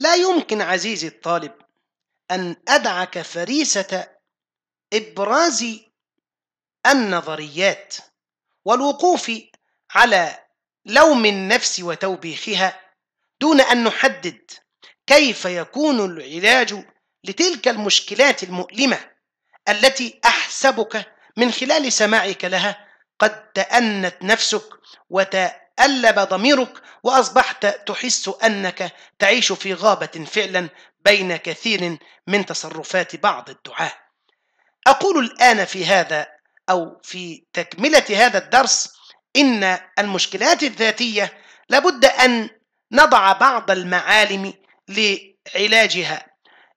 لا يمكن عزيزي الطالب أن أدعك فريسة إبراز النظريات والوقوف على لوم النفس وتوبيخها دون أن نحدد كيف يكون العلاج لتلك المشكلات المؤلمة التي أحسبك من خلال سماعك لها قد تأنت نفسك وت ألب ضميرك وأصبحت تحس أنك تعيش في غابة فعلا بين كثير من تصرفات بعض الدعاة. أقول الآن في هذا أو في تكملة هذا الدرس إن المشكلات الذاتية لابد أن نضع بعض المعالم لعلاجها.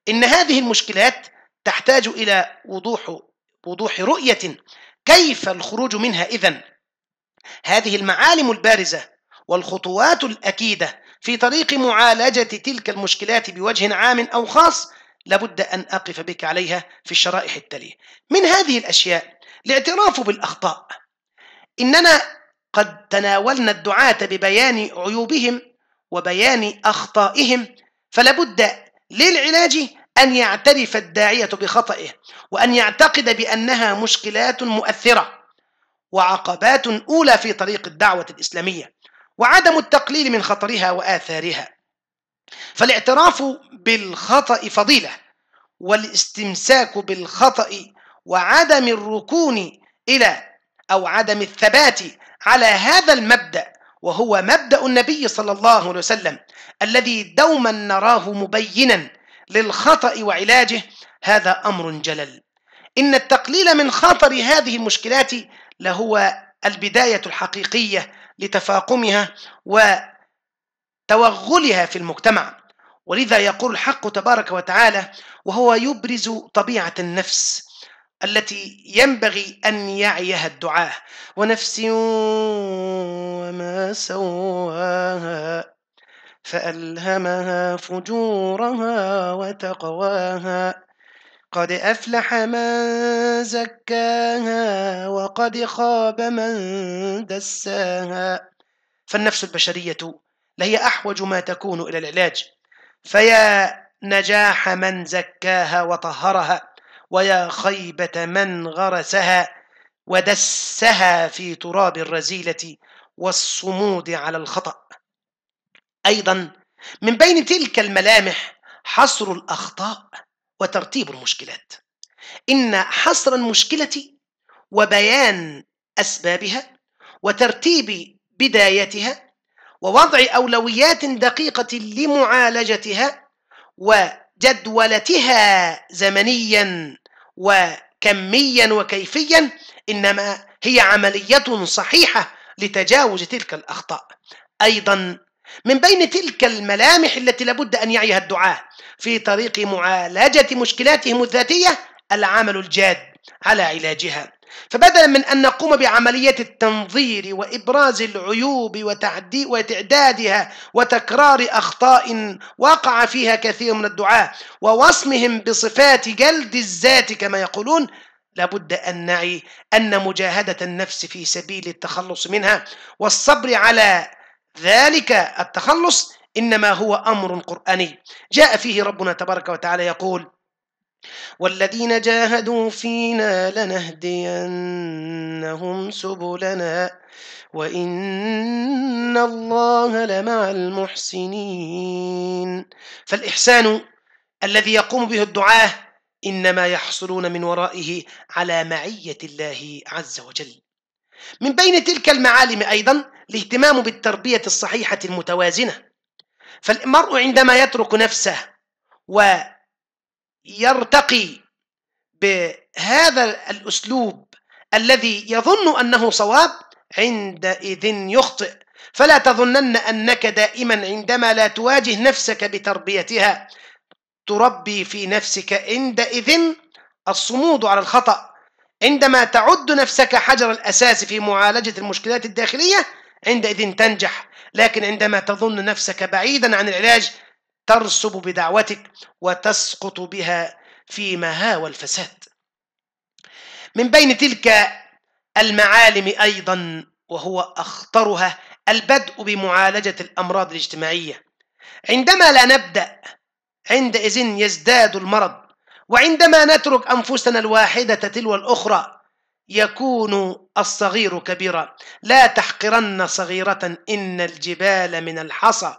إن هذه المشكلات تحتاج إلى وضوح وضوح رؤية كيف الخروج منها إذا هذه المعالم البارزة والخطوات الأكيدة في طريق معالجة تلك المشكلات بوجه عام أو خاص لابد أن أقف بك عليها في الشرائح التالية من هذه الأشياء الاعتراف بالأخطاء إننا قد تناولنا الدعاة ببيان عيوبهم وبيان أخطائهم فلابد للعلاج أن يعترف الداعية بخطئه وأن يعتقد بأنها مشكلات مؤثرة وعقبات أولى في طريق الدعوة الإسلامية وعدم التقليل من خطرها وآثارها فالاعتراف بالخطأ فضيلة والاستمساك بالخطأ وعدم الركون إلى أو عدم الثبات على هذا المبدأ وهو مبدأ النبي صلى الله عليه وسلم الذي دوما نراه مبينا للخطأ وعلاجه هذا أمر جلل إن التقليل من خطر هذه المشكلات لهو البداية الحقيقية لتفاقمها وتوغلها في المجتمع ولذا يقول الحق تبارك وتعالى وهو يبرز طبيعة النفس التي ينبغي أن يعيها الدعاة ونفس وما سواها فألهمها فجورها وتقواها قد أفلح من زكاها وقد خاب من دساها فالنفس البشرية لهي أحوج ما تكون إلى العلاج فيا نجاح من زكاها وطهرها ويا خيبة من غرسها ودسها في تراب الرزيلة والصمود على الخطأ أيضا من بين تلك الملامح حصر الأخطاء وترتيب المشكلات إن حصر المشكلة وبيان أسبابها وترتيب بدايتها ووضع أولويات دقيقة لمعالجتها وجدولتها زمنيا وكميا وكيفيا إنما هي عملية صحيحة لتجاوز تلك الأخطاء أيضا من بين تلك الملامح التي لابد أن يعيها الدعاة في طريق معالجة مشكلاتهم الذاتية العمل الجاد على علاجها فبدلا من أن نقوم بعملية التنظير وإبراز العيوب وتعدي وتعدادها وتكرار أخطاء وقع فيها كثير من الدعاة ووصمهم بصفات جلد الذات كما يقولون لابد أن نعي أن مجاهدة النفس في سبيل التخلص منها والصبر على ذلك التخلص إنما هو أمر قرآني جاء فيه ربنا تبارك وتعالى يقول والذين جاهدوا فينا لنهدينهم سبلنا وإن الله لمع المحسنين فالإحسان الذي يقوم به الدعاه إنما يحصلون من ورائه على معية الله عز وجل من بين تلك المعالم أيضا الاهتمام بالتربية الصحيحة المتوازنة فالمرء عندما يترك نفسه ويرتقي بهذا الأسلوب الذي يظن أنه صواب عندئذ يخطئ فلا تظنن أنك دائما عندما لا تواجه نفسك بتربيتها تربي في نفسك عندئذ الصمود على الخطأ عندما تعد نفسك حجر الأساس في معالجة المشكلات الداخلية عندئذ تنجح لكن عندما تظن نفسك بعيدا عن العلاج ترسب بدعوتك وتسقط بها في مهاوى الفساد من بين تلك المعالم أيضا وهو أخطرها البدء بمعالجة الأمراض الاجتماعية عندما لا نبدأ عندئذ يزداد المرض وعندما نترك أنفسنا الواحدة تلو الأخرى يكون الصغير كبيرا لا تحقرن صغيرة إن الجبال من الحصى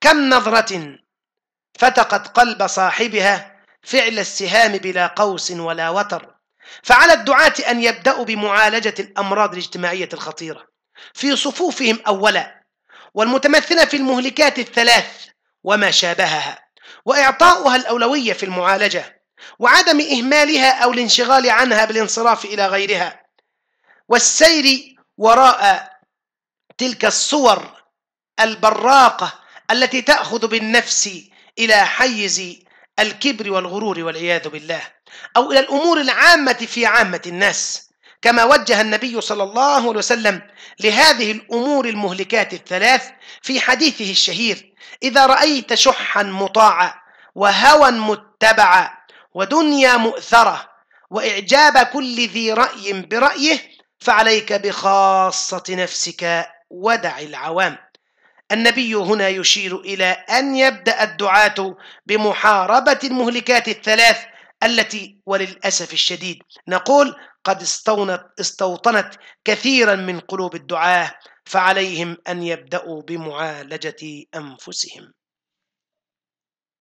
كم نظرة فتقت قلب صاحبها فعل السهام بلا قوس ولا وتر فعلى الدعاة أن يبدأوا بمعالجة الأمراض الاجتماعية الخطيرة في صفوفهم أولا والمتمثلة في المهلكات الثلاث وما شابهها واعطاؤها الاولويه في المعالجه وعدم اهمالها او الانشغال عنها بالانصراف الى غيرها والسير وراء تلك الصور البراقه التي تاخذ بالنفس الى حيز الكبر والغرور والعياذ بالله او الى الامور العامه في عامه الناس كما وجه النبي صلى الله عليه وسلم لهذه الأمور المهلكات الثلاث في حديثه الشهير إذا رأيت شحا مطاعا وهوى متبعا ودنيا مؤثرة وإعجاب كل ذي رأي برأيه فعليك بخاصة نفسك ودع العوام النبي هنا يشير إلى أن يبدأ الدعاة بمحاربة المهلكات الثلاث التي وللأسف الشديد نقول قد استوطنت, استوطنت كثيرا من قلوب الدعاة فعليهم أن يبدأوا بمعالجة أنفسهم